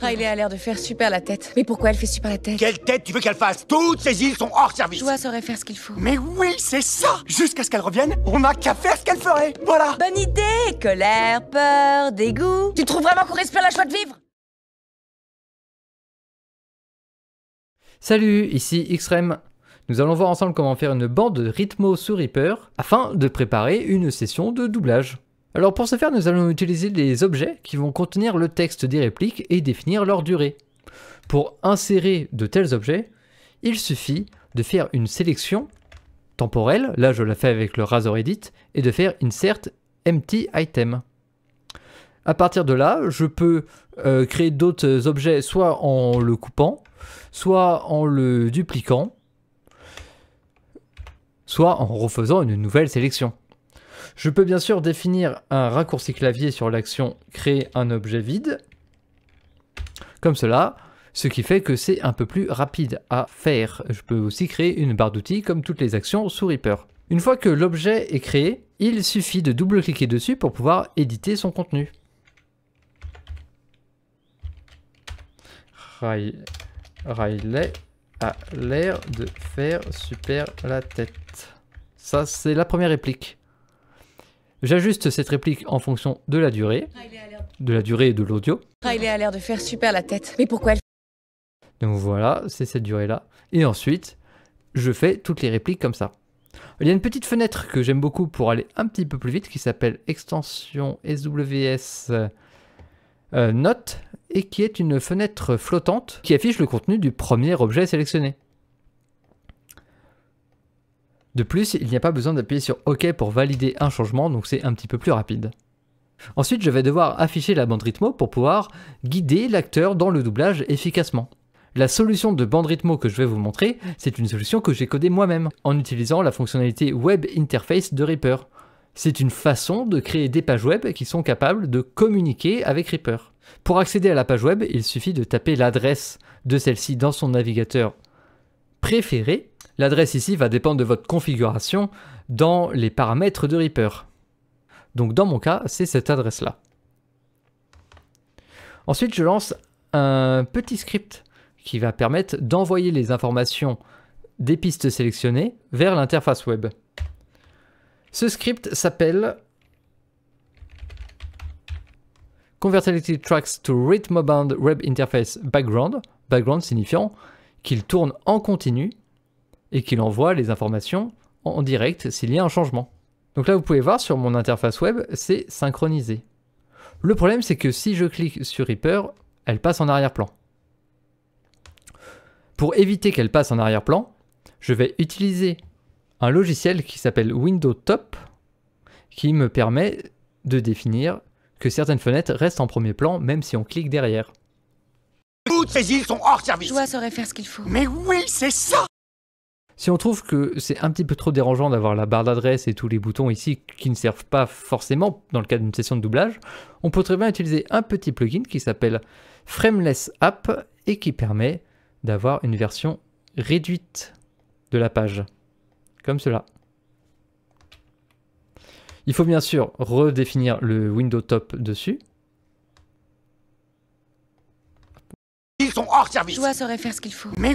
Riley ah, a l'air de faire super la tête. Mais pourquoi elle fait super la tête Quelle tête tu veux qu'elle fasse Toutes ces îles sont hors service Joie saurait faire ce qu'il faut. Mais oui, c'est ça Jusqu'à ce qu'elle revienne, on n'a qu'à faire ce qu'elle ferait Voilà Bonne idée Colère, peur, dégoût. Tu trouves vraiment qu'on respire la joie de vivre Salut, ici Xrem. Nous allons voir ensemble comment faire une bande de rythmo sur Reaper afin de préparer une session de doublage. Alors pour ce faire, nous allons utiliser des objets qui vont contenir le texte des répliques et définir leur durée. Pour insérer de tels objets, il suffit de faire une sélection temporelle, là je la fais avec le Razor Edit, et de faire insert empty item. À partir de là, je peux euh, créer d'autres objets soit en le coupant, soit en le dupliquant, soit en refaisant une nouvelle sélection. Je peux bien sûr définir un raccourci clavier sur l'action créer un objet vide, comme cela, ce qui fait que c'est un peu plus rapide à faire. Je peux aussi créer une barre d'outils comme toutes les actions sous Reaper. Une fois que l'objet est créé, il suffit de double-cliquer dessus pour pouvoir éditer son contenu. Riley a l'air de faire super la tête. Ça, c'est la première réplique. J'ajuste cette réplique en fonction de la durée, ah, de la durée et de l'audio. Ah, il a l'air de faire super la tête. Mais pourquoi Donc voilà, c'est cette durée-là. Et ensuite, je fais toutes les répliques comme ça. Il y a une petite fenêtre que j'aime beaucoup pour aller un petit peu plus vite qui s'appelle extension SWS euh, note et qui est une fenêtre flottante qui affiche le contenu du premier objet sélectionné. De plus, il n'y a pas besoin d'appuyer sur OK pour valider un changement, donc c'est un petit peu plus rapide. Ensuite, je vais devoir afficher la bande rythmo pour pouvoir guider l'acteur dans le doublage efficacement. La solution de bande rythmo que je vais vous montrer, c'est une solution que j'ai codée moi-même, en utilisant la fonctionnalité Web Interface de Reaper. C'est une façon de créer des pages web qui sont capables de communiquer avec Reaper. Pour accéder à la page web, il suffit de taper l'adresse de celle-ci dans son navigateur préféré L'adresse ici va dépendre de votre configuration dans les paramètres de Reaper. Donc dans mon cas, c'est cette adresse-là. Ensuite, je lance un petit script qui va permettre d'envoyer les informations des pistes sélectionnées vers l'interface web. Ce script s'appelle Convertibility Tracks to Rhythmobound Web Interface Background, background signifiant qu'il tourne en continu et qu'il envoie les informations en direct s'il y a un changement. Donc là, vous pouvez voir sur mon interface web, c'est synchronisé. Le problème, c'est que si je clique sur Reaper, elle passe en arrière-plan. Pour éviter qu'elle passe en arrière-plan, je vais utiliser un logiciel qui s'appelle Window Top, qui me permet de définir que certaines fenêtres restent en premier plan même si on clique derrière. Toutes ces îles sont hors service. dois saurait faire ce qu'il faut. Mais oui, c'est ça si on trouve que c'est un petit peu trop dérangeant d'avoir la barre d'adresse et tous les boutons ici qui ne servent pas forcément dans le cas d'une session de doublage, on peut très bien utiliser un petit plugin qui s'appelle Frameless App et qui permet d'avoir une version réduite de la page, comme cela. Il faut bien sûr redéfinir le window top dessus. Ils sont hors service. faire ce qu'il faut. Mais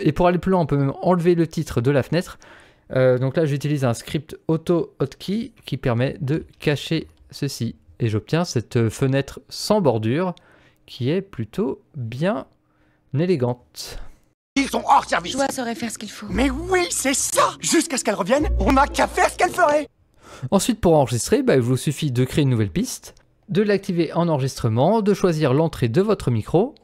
et pour aller plus loin, on peut même enlever le titre de la fenêtre. Euh, donc là, j'utilise un script auto hotkey qui permet de cacher ceci. Et j'obtiens cette fenêtre sans bordure qui est plutôt bien élégante. Ils sont hors service faire ce qu'il faut. Mais oui, c'est ça Jusqu'à ce qu'elle revienne, on n'a qu'à faire ce qu'elle ferait Ensuite, pour enregistrer, bah, il vous suffit de créer une nouvelle piste, de l'activer en enregistrement, de choisir l'entrée de votre micro,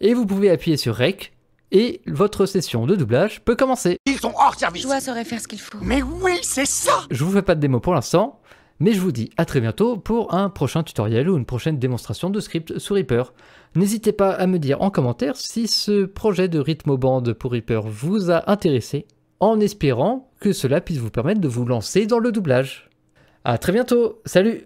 et vous pouvez appuyer sur Rec et votre session de doublage peut commencer. Ils sont hors service. faire ce qu'il faut. Mais oui, c'est ça. Je vous fais pas de démo pour l'instant, mais je vous dis à très bientôt pour un prochain tutoriel ou une prochaine démonstration de script sous Reaper. N'hésitez pas à me dire en commentaire si ce projet de band pour Reaper vous a intéressé, en espérant que cela puisse vous permettre de vous lancer dans le doublage. À très bientôt. Salut.